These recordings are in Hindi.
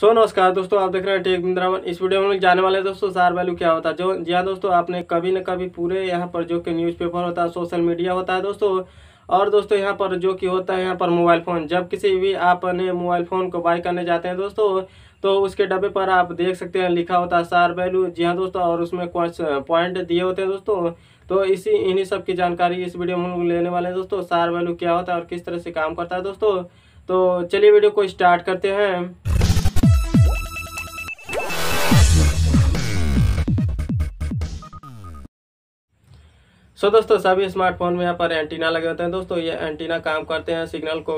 सो so, नमस्कार दोस्तों आप देख रहे हैं टेक बिंद्रावन इस वीडियो में हम लोग जाने वाले दोस्तों सार वैल्यू क्या होता है जो जी हाँ दोस्तों आपने कभी न कभी पूरे यहाँ पर जो कि न्यूज़पेपर होता है सोशल मीडिया होता है दोस्तों और दोस्तों यहाँ पर जो कि होता है यहाँ पर मोबाइल फ़ोन जब किसी भी आपने मोबाइल फ़ोन को बाय करने जाते हैं दोस्तों तो उसके डब्बे पर आप देख सकते हैं लिखा होता है सार वैल्यू जी हाँ दोस्तों और उसमें पॉइंट दिए होते हैं दोस्तों तो इसी इन्हीं सब की जानकारी इस वीडियो में हम लोग लेने वाले हैं दोस्तों सार वैल्यू क्या होता है और किस तरह से काम करता है दोस्तों तो चलिए वीडियो को स्टार्ट करते हैं सो so, दोस्तों सभी स्मार्टफोन में यहाँ पर एंटीना लगे होते हैं दोस्तों ये एंटीना काम करते हैं सिग्नल को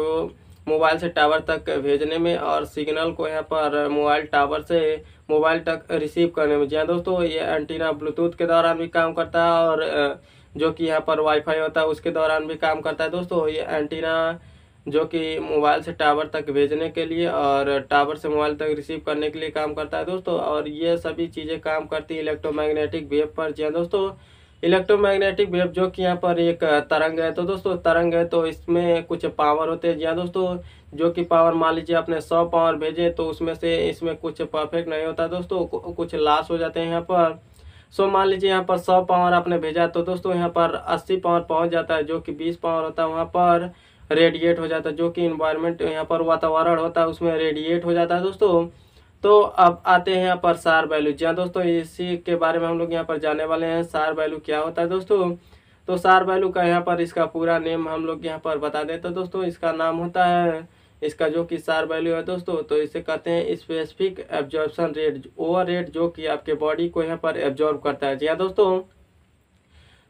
मोबाइल से टावर तक भेजने में और सिग्नल को यहाँ पर मोबाइल टावर से मोबाइल तक रिसीव करने में जी हाँ दोस्तों ये एंटीना ब्लूटूथ के दौरान भी काम करता है और जो कि यहाँ पर वाईफाई होता है उसके दौरान भी काम करता है दोस्तों ये एंटीना जो कि मोबाइल से टावर तक भेजने के लिए और टावर से मोबाइल तक रिसीव करने के लिए काम करता है दोस्तों और ये सभी चीज़ें काम करती हैं इलेक्ट्रोमैग्नेटिक वेव पर जी हाँ दोस्तों इलेक्ट्रोमैग्नेटिक वेव जो कि यहाँ पर एक तरंग है तो दोस्तों तरंग है तो इसमें कुछ पावर होते हैं या दोस्तों जो कि पावर मान लीजिए आपने सौ पावर भेजे तो उसमें से इसमें कुछ परफेक्ट नहीं होता दोस्तों कुछ लॉस हो जाते हैं यहाँ पर सो मान लीजिए यहाँ पर सौ पावर आपने भेजा तो दोस्तों यहाँ पर अस्सी पावर पहुँच जाता है जो कि बीस पावर होता है वहाँ पर रेडिएट हो जाता है जो कि इन्वायरमेंट यहाँ पर वातावरण होता है उसमें रेडिएट हो जाता है दोस्तों तो अब आते हैं यहाँ पर सार वैल्यू जी हाँ दोस्तों इसी के बारे में हम लोग यहाँ पर जाने वाले हैं सार वैल्यू क्या होता है दोस्तों तो सार वैल्यू का यहाँ पर इसका पूरा नेम हम लोग यहाँ पर बता दें तो दोस्तों इसका नाम होता है इसका जो कि सार वैल्यू है दोस्तों तो इसे कहते हैं specific absorption rate over rate जो कि आपके बॉडी को यहाँ पर एब्जॉर्ब करता है जी हाँ दोस्तों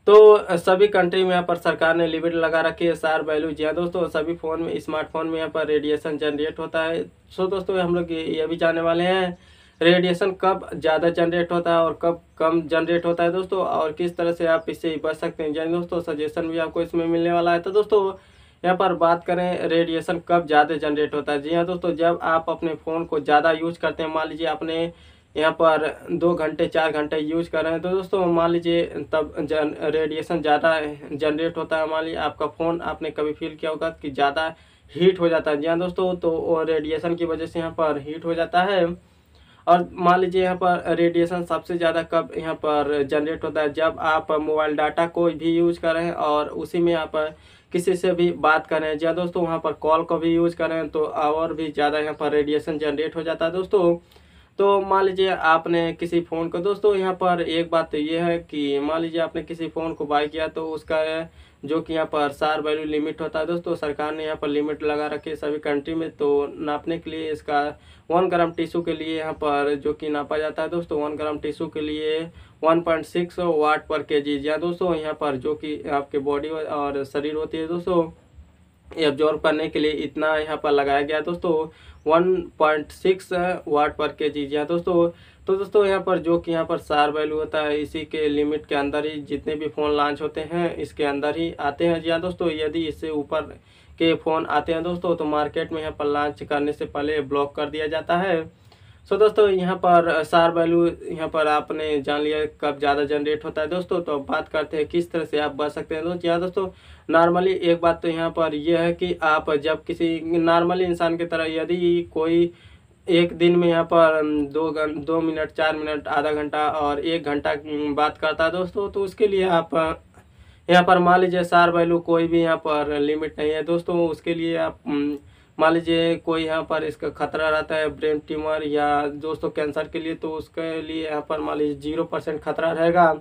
तो सभी कंट्री में यहाँ पर सरकार ने लिमिट लगा रखी है सार वैल्यू जी हाँ दोस्तों सभी फ़ोन में स्मार्टफोन में यहाँ पर रेडिएशन जनरेट होता है सो दोस्तों हम लोग ये भी जानने वाले हैं रेडिएशन कब ज़्यादा जनरेट होता है और कब कम जनरेट होता है दोस्तों और किस तरह से आप इससे बच सकते हैं जानिए हाँ दोस्तों सजेशन भी आपको इसमें मिलने वाला है तो दोस्तों यहाँ पर बात करें रेडिएशन कब ज़्यादा जनरेट होता है जी हाँ दोस्तों जब आप अपने फ़ोन को ज़्यादा यूज करते हैं मान लीजिए अपने यहाँ पर दो घंटे चार घंटे यूज कर रहे हैं तो दोस्तों मान लीजिए तब जन रेडिएशन ज़्यादा जनरेट होता है मान लीजिए आपका फ़ोन आपने कभी फील किया होगा कि ज़्यादा हीट हो जाता है जी हाँ दोस्तों तो रेडिएशन की वजह से यहाँ पर हीट हो जाता है और मान लीजिए यहाँ पर रेडिएशन सबसे ज़्यादा कब यहाँ पर जनरेट होता है जब आप मोबाइल डाटा को भी यूज करें और उसी में आप किसी से भी बात करें जी हाँ दोस्तों वहाँ पर कॉल को भी यूज करें तो और भी ज़्यादा यहाँ पर रेडिएशन जनरेट हो जाता है दोस्तों तो मान लीजिए आपने किसी फ़ोन को दोस्तों यहाँ पर एक बात तो ये है कि मान लीजिए आपने किसी फ़ोन को बाय किया तो उसका जो कि यहाँ पर सार वैल्यू लिमिट होता है दोस्तों सरकार ने यहाँ पर लिमिट लगा रखी है सभी कंट्री में तो नापने के लिए इसका वन ग्राम टिशू के लिए यहाँ पर जो कि नापा जाता है दोस्तों वन ग्राम टिशू के लिए वन पॉइंट सिक्स वाट पर के जी दोस्तों यहाँ पर जो कि आपके बॉडी और शरीर होती है दोस्तों एब्जॉर्व करने के लिए इतना यहाँ पर लगाया गया दोस्तों वन पॉइंट सिक्स वाट पर के जी जी दोस्तों तो दोस्तों यहाँ पर जो कि यहाँ पर सार वैल्यू होता है इसी के लिमिट के अंदर ही जितने भी फ़ोन लॉन्च होते हैं इसके अंदर ही आते हैं जी हाँ दोस्तों यदि इससे ऊपर के फ़ोन आते हैं दोस्तों तो मार्केट में यहाँ पर लॉन्च करने से पहले ब्लॉक कर दिया जाता है सो दोस्तों यहाँ पर सार वैल्यू यहाँ पर आपने जान लिया कब ज़्यादा जनरेट होता है दोस्तों तो बात करते हैं किस तरह से आप बच सकते हैं दोस्तों यहाँ दोस्तों नॉर्मली एक बात तो यहाँ पर यह है कि आप जब किसी नॉर्मली इंसान की तरह यदि कोई एक दिन में यहाँ पर दो दो मिनट चार मिनट आधा घंटा और एक घंटा बात करता है दोस्तों तो उसके लिए आप यहाँ पर मान लीजिए सार वैल्यू कोई भी यहाँ पर लिमिट नहीं है दोस्तों उसके लिए आप मान लीजिए कोई यहाँ पर इसका खतरा रहता है ब्रेन ट्यूमर या दोस्तों कैंसर के लिए तो उसके लिए यहाँ पर मान लीजिए जीरो परसेंट खतरा रहेगा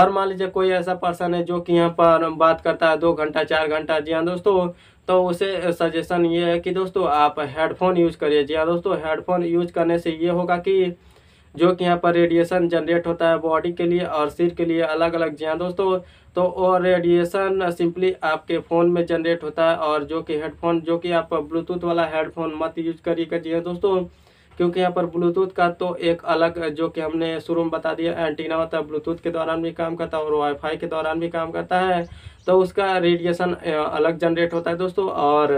और मान लीजिए कोई ऐसा पर्सन है जो कि यहाँ पर बात करता है दो घंटा चार घंटा जी हाँ दोस्तों तो उसे सजेशन ये है कि दोस्तों आप हेडफोन यूज करिए जी हाँ दोस्तों हेडफोन यूज करने से ये होगा कि जो कि यहाँ पर रेडिएशन जनरेट होता है बॉडी के लिए और सिर के लिए अलग अलग जी हाँ दोस्तों तो और रेडिएशन सिंपली आपके फ़ोन में जनरेट होता है और जो कि हेडफोन जो कि आप ब्लूटूथ वाला हेडफोन मत यूज करिएगा जी हाँ दोस्तों क्योंकि यहाँ पर ब्लूटूथ का तो एक अलग जो कि हमने शुरू में बता दिया एंटीना होता है ब्लूटूथ के दौरान भी काम करता है और वाईफाई के दौरान भी काम करता है तो उसका रेडिएशन अलग जनरेट होता है दोस्तों और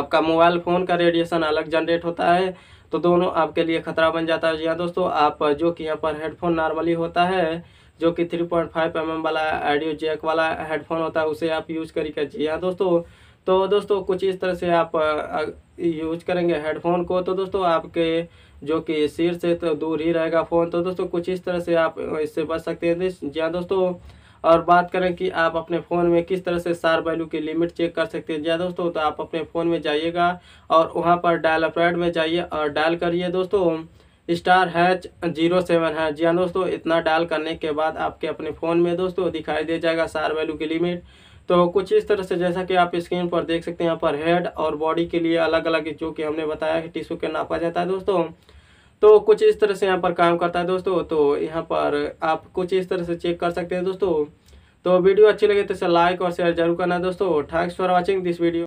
आपका मोबाइल फ़ोन का रेडिएशन अलग जनरेट होता है तो दोनों आपके लिए खतरा बन जाता है जी हाँ दोस्तों आप जो कि यहाँ पर हेडफोन नॉर्मली होता है जो कि three point five M M वाला ऑडियो जैक वाला हेडफोन होता है उसे आप यूज कर जी हाँ दोस्तों तो दोस्तों कुछ इस तरह से आप यूज करेंगे हेडफोन को तो दोस्तों आपके जो कि सिर से तो दूर ही रहेगा फ़ोन तो दोस्तों कुछ इस तरह से आप इससे बच सकते हैं जी हाँ दोस्तों और बात करें कि आप अपने फ़ोन में किस तरह से सार वैल्यू की लिमिट चेक कर सकते हैं जी हाँ दोस्तों तो आप अपने फ़ोन में जाइएगा और वहाँ पर डायल अपराइड में जाइए और डायल करिए दोस्तों स्टार हैच जीरो सेवन है जी हाँ दोस्तों इतना डायल करने के बाद आपके अपने फ़ोन में दोस्तों दिखाई दे जाएगा सार वैल्यू की लिमिट तो कुछ इस तरह से जैसा कि आप स्क्रीन पर देख सकते हैं यहाँ पर हेड और बॉडी के लिए अलग अलग जो कि हमने बताया कि टिश्यू के नापा जाता है दोस्तों तो कुछ इस तरह से यहाँ पर काम करता है दोस्तों तो यहाँ पर आप कुछ इस तरह से चेक कर सकते हैं दोस्तों तो वीडियो अच्छी लगे तो इसे लाइक और शेयर जरूर करना दोस्तों thanks for watching this video